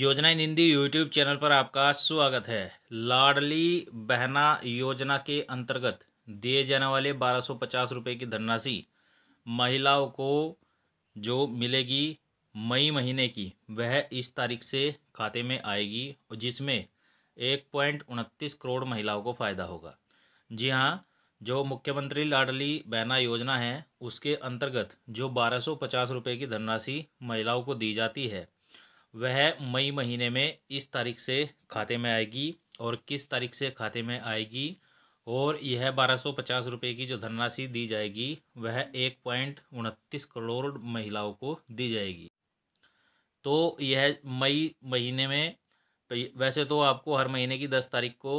योजना इन Hindi YouTube channel पर आपका स्वागत है लाडली बहना योजना के अंतर्गत दिए जाने वाले बारह सौ पचास रुपये की धनराशि महिलाओं को जो मिलेगी मई महीने की वह इस तारीख से खाते में आएगी और जिसमें एक पॉइंट उनतीस करोड़ महिलाओं को फ़ायदा होगा जी हाँ जो मुख्यमंत्री लाडली बहना योजना है उसके अंतर्गत जो बारह सौ पचास रुपये की धनराशि महिलाओं को दी जाती है वह मई महीने में इस तारीख से खाते में आएगी और किस तारीख से खाते में आएगी और यह बारह सौ पचास रुपये की जो धनराशि दी जाएगी वह एक पॉइंट उनतीस करोड़ महिलाओं को दी जाएगी तो यह मई महीने में वैसे तो आपको हर महीने की दस तारीख को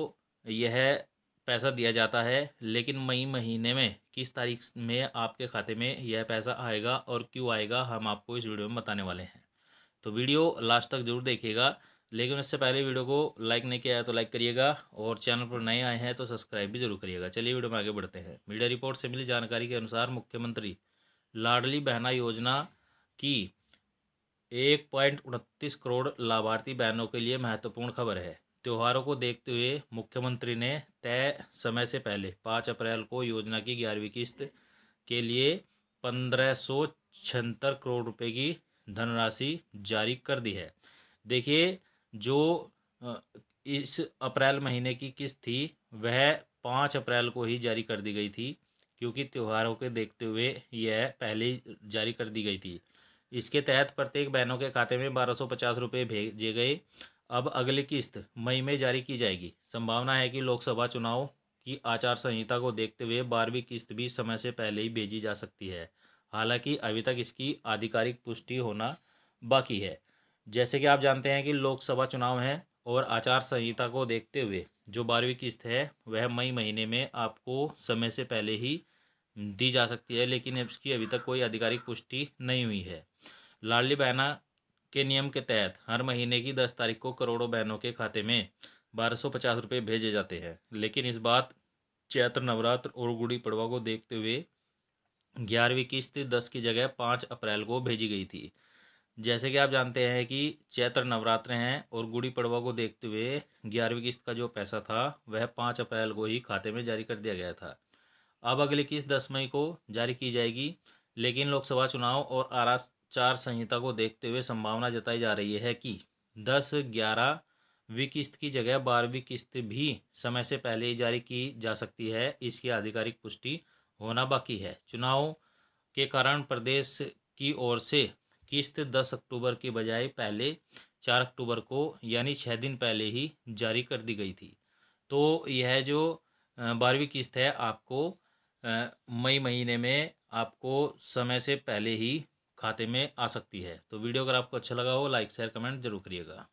यह पैसा दिया जाता है लेकिन मई महीने में किस तारीख में आपके खाते में यह पैसा आएगा और क्यों आएगा हम आपको इस वीडियो में बताने वाले हैं तो वीडियो लास्ट तक जरूर देखिएगा लेकिन उससे पहले वीडियो को लाइक नहीं किया है तो लाइक करिएगा और चैनल पर नए आए हैं तो सब्सक्राइब भी जरूर करिएगा चलिए वीडियो में आगे बढ़ते हैं मीडिया रिपोर्ट से मिली जानकारी के अनुसार मुख्यमंत्री लाडली बहना योजना की एक पॉइंट उनतीस करोड़ लाभार्थी बहनों के लिए महत्वपूर्ण खबर है त्योहारों को देखते हुए मुख्यमंत्री ने तय समय से पहले पाँच अप्रैल को योजना की ग्यारहवीं किस्त के लिए पंद्रह सौ छिहत्तर करोड़ रुपये की धनराशि जारी कर दी है देखिए जो इस अप्रैल महीने की किस्त थी वह पाँच अप्रैल को ही जारी कर दी गई थी क्योंकि त्योहारों के देखते हुए यह पहले ही जारी कर दी गई थी इसके तहत प्रत्येक बहनों के खाते में बारह सौ पचास रुपये भेजे गए अब अगली किस्त मई में जारी की जाएगी संभावना है कि लोकसभा चुनाव की आचार संहिता को देखते हुए बारहवीं किस्त भी समय से पहले ही भेजी जा सकती है हालांकि अभी तक इसकी आधिकारिक पुष्टि होना बाकी है जैसे कि आप जानते हैं कि लोकसभा चुनाव है और आचार संहिता को देखते हुए जो बारहवीं किस्त है वह मई महीने में आपको समय से पहले ही दी जा सकती है लेकिन इसकी अभी तक कोई आधिकारिक पुष्टि नहीं हुई है लाडली बहना के नियम के तहत हर महीने की दस तारीख को करोड़ों बहनों के खाते में बारह सौ पचास रुपये भेजे जाते हैं लेकिन इस बात चैत्र नवरात्र और गुड़ी पड़वा को देखते हुए ग्यारहवीं किस्त दस की जगह पाँच अप्रैल को भेजी गई थी जैसे कि आप जानते हैं कि चैत्र नवरात्र हैं और गुड़ी पड़वा को देखते हुए ग्यारहवीं किस्त का जो पैसा था वह पाँच अप्रैल को ही खाते में जारी कर दिया गया था अब अगली किस्त दस मई को जारी की जाएगी लेकिन लोकसभा चुनाव और आराचार संहिता को देखते हुए संभावना जताई जा रही है कि दस ग्यारह वी किस्त की जगह बारहवीं किस्त भी समय से पहले ही जारी की जा सकती है इसकी आधिकारिक पुष्टि होना बाकी है चुनाव के कारण प्रदेश की ओर से किस्त दस अक्टूबर के बजाय पहले चार अक्टूबर को यानी छः दिन पहले ही जारी कर दी गई थी तो यह जो बारहवीं किस्त है आपको मई महीने में आपको समय से पहले ही खाते में आ सकती है तो वीडियो अगर आपको अच्छा लगा हो लाइक शेयर कमेंट जरूर करिएगा